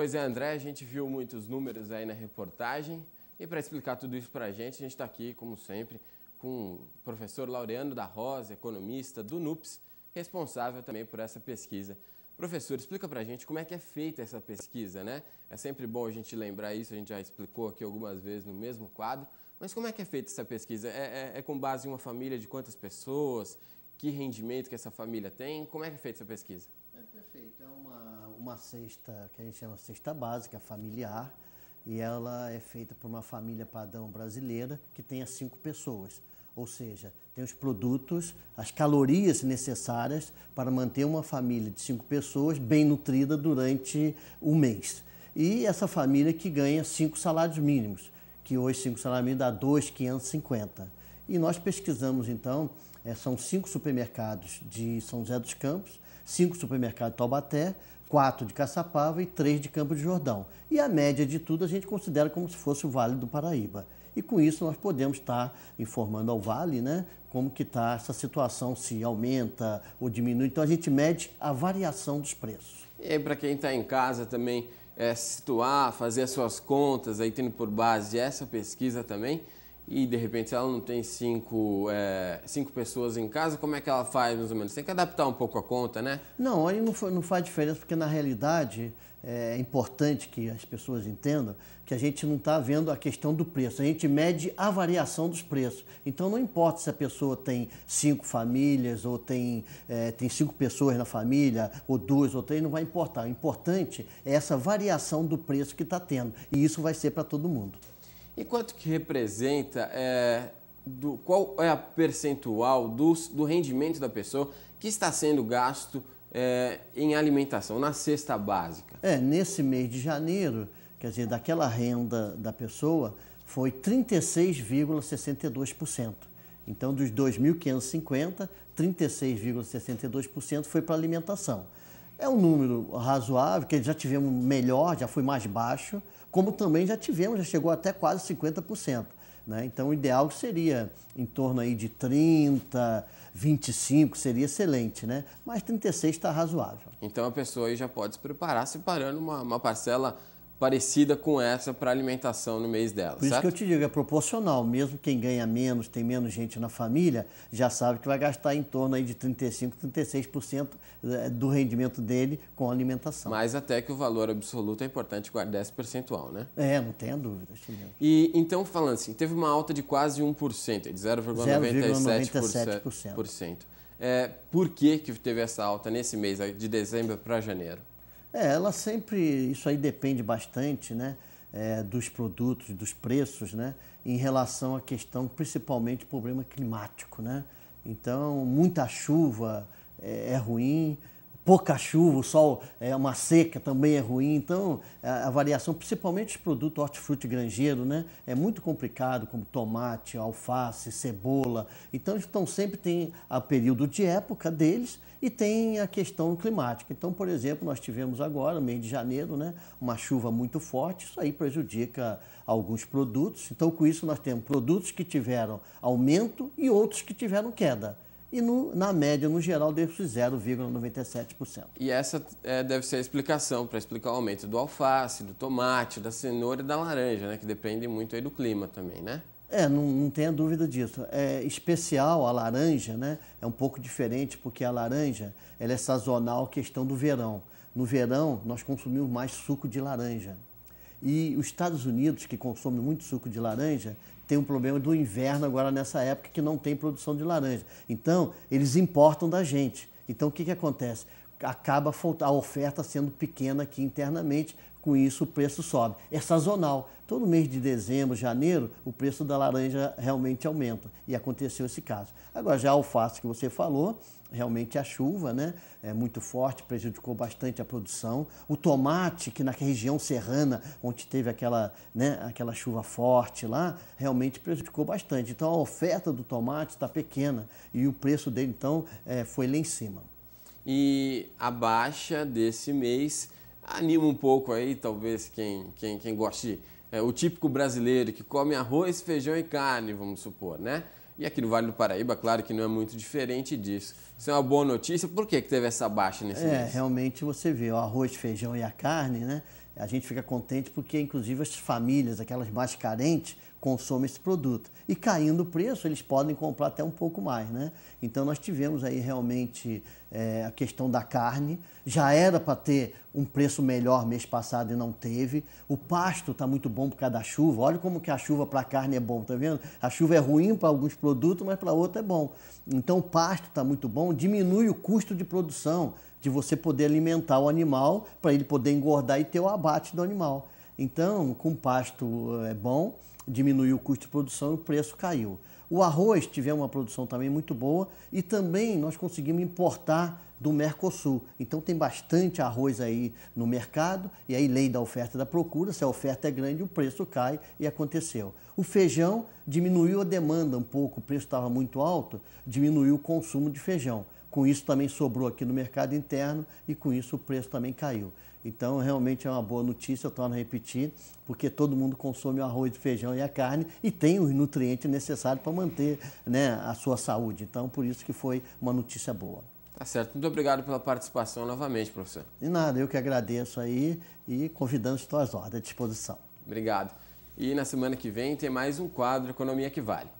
Pois é, André, a gente viu muitos números aí na reportagem. E para explicar tudo isso para a gente, a gente está aqui, como sempre, com o professor Laureano da Rosa, economista do NUPS, responsável também por essa pesquisa. Professor, explica para a gente como é que é feita essa pesquisa, né? É sempre bom a gente lembrar isso, a gente já explicou aqui algumas vezes no mesmo quadro, mas como é que é feita essa pesquisa? É, é, é com base em uma família de quantas pessoas? Que rendimento que essa família tem? Como é que é feita essa pesquisa? É perfeito, é uma uma cesta que a gente chama cesta básica, familiar, e ela é feita por uma família padrão brasileira que tenha cinco pessoas. Ou seja, tem os produtos, as calorias necessárias para manter uma família de cinco pessoas bem nutrida durante um mês. E essa família que ganha cinco salários mínimos, que hoje cinco salários mínimos dá 2,550. E nós pesquisamos então, eh, são cinco supermercados de São José dos Campos, cinco supermercados de Taubaté, quatro de Caçapava e três de Campo de Jordão. E a média de tudo a gente considera como se fosse o Vale do Paraíba. E com isso nós podemos estar informando ao Vale, né, como que está essa situação, se aumenta ou diminui. Então a gente mede a variação dos preços. E é, para quem está em casa também é, situar, fazer as suas contas, aí tendo por base essa pesquisa também, e de repente se ela não tem cinco, é, cinco pessoas em casa, como é que ela faz mais ou menos? Tem que adaptar um pouco a conta, né? Não, aí não, foi, não faz diferença, porque na realidade é, é importante que as pessoas entendam que a gente não está vendo a questão do preço, a gente mede a variação dos preços. Então não importa se a pessoa tem cinco famílias ou tem, é, tem cinco pessoas na família, ou duas ou três, não vai importar. O importante é essa variação do preço que está tendo. E isso vai ser para todo mundo. E quanto que representa, é, do, qual é a percentual dos, do rendimento da pessoa que está sendo gasto é, em alimentação, na cesta básica? É, nesse mês de janeiro, quer dizer, daquela renda da pessoa, foi 36,62%. Então, dos 2.550, 36,62% foi para alimentação. É um número razoável, que já tivemos melhor, já foi mais baixo, como também já tivemos, já chegou até quase 50%. Né? Então, o ideal seria em torno aí de 30, 25, seria excelente, né? mas 36 está razoável. Então, a pessoa aí já pode se preparar, separando uma, uma parcela parecida com essa para alimentação no mês dela. Por certo? isso que eu te digo, é proporcional. Mesmo quem ganha menos, tem menos gente na família, já sabe que vai gastar em torno aí de 35%, 36% eh, do rendimento dele com alimentação. Mas até que o valor absoluto é importante guardar esse percentual, né? É, não tenha dúvida. E então, falando assim, teve uma alta de quase 1%, é de 0,97%. É, por que, que teve essa alta nesse mês de dezembro para janeiro? É, ela sempre, isso aí depende bastante, né? É, dos produtos, dos preços, né? Em relação à questão, principalmente, problema climático, né? Então, muita chuva é, é ruim, pouca chuva, o sol é uma seca também é ruim. Então, a, variação, principalmente de produto hortifruti granjeiro, né, é muito complicado, como tomate, alface, cebola. Então, então sempre tem a período de época deles e tem a questão climática. Então, por exemplo, nós tivemos agora, mês de janeiro, né, uma chuva muito forte, isso aí prejudica alguns produtos. Então, com isso, nós temos produtos que tiveram aumento e outros que tiveram queda e no, na média, no geral, desse 0,97%. E essa é, deve ser a explicação para explicar o aumento do alface, do tomate, da cenoura e da laranja, né? que dependem muito aí do clima também, né? É, não, não tenha dúvida disso. É especial a laranja, né? É um pouco diferente porque a laranja ela é sazonal, questão do verão. No verão, nós consumimos mais suco de laranja. E os Estados Unidos, que consome muito suco de laranja, tem um problema do inverno agora nessa época que não tem produção de laranja. Então, eles importam da gente. Então, o que, que acontece? acaba a oferta sendo pequena aqui internamente, com isso o preço sobe. É sazonal. Todo mês de dezembro, janeiro, o preço da laranja realmente aumenta. E aconteceu esse caso. Agora, já a alface que você falou, realmente a chuva né, é muito forte, prejudicou bastante a produção. O tomate, que na região serrana, onde teve aquela, né, aquela chuva forte lá, realmente prejudicou bastante. Então, a oferta do tomate está pequena e o preço dele, então, é, foi lá em cima e a baixa desse mês anima um pouco aí, talvez quem, quem, quem goste, é, o típico brasileiro que come arroz, feijão e carne, vamos supor, né? E aqui no Vale do Paraíba, claro que não é muito diferente disso. Isso é uma boa notícia. Por que, que teve essa baixa nesse é, mês? Realmente você vê o arroz, feijão e a carne, né? A gente fica contente porque, inclusive, as famílias, aquelas mais carentes, consome esse produto. E caindo o preço, eles podem comprar até um pouco mais. Né? Então, nós tivemos aí realmente é, a questão da carne. Já era para ter um preço melhor mês passado e não teve. O pasto está muito bom por causa da chuva. Olha como que a chuva para a carne é bom, tá vendo? A chuva é ruim para alguns produtos, mas para outros é bom. Então, o pasto está muito bom, diminui o custo de produção, de você poder alimentar o animal para ele poder engordar e ter o abate do animal. Então, com pasto é bom, diminuiu o custo de produção e o preço caiu. O arroz tivemos uma produção também muito boa e também nós conseguimos importar do Mercosul. Então tem bastante arroz aí no mercado e aí lei da oferta e da procura, se a oferta é grande, o preço cai e aconteceu. O feijão diminuiu a demanda um pouco, o preço estava muito alto, diminuiu o consumo de feijão. Com isso também sobrou aqui no mercado interno e com isso o preço também caiu. Então, realmente é uma boa notícia, eu torno a repetir, porque todo mundo consome o arroz, o feijão e a carne e tem os nutrientes necessários para manter né, a sua saúde. Então, por isso que foi uma notícia boa. Tá certo. Muito obrigado pela participação novamente, professor. De nada, eu que agradeço aí e convidando estou às ordens, à disposição. Obrigado. E na semana que vem tem mais um quadro Economia que Vale.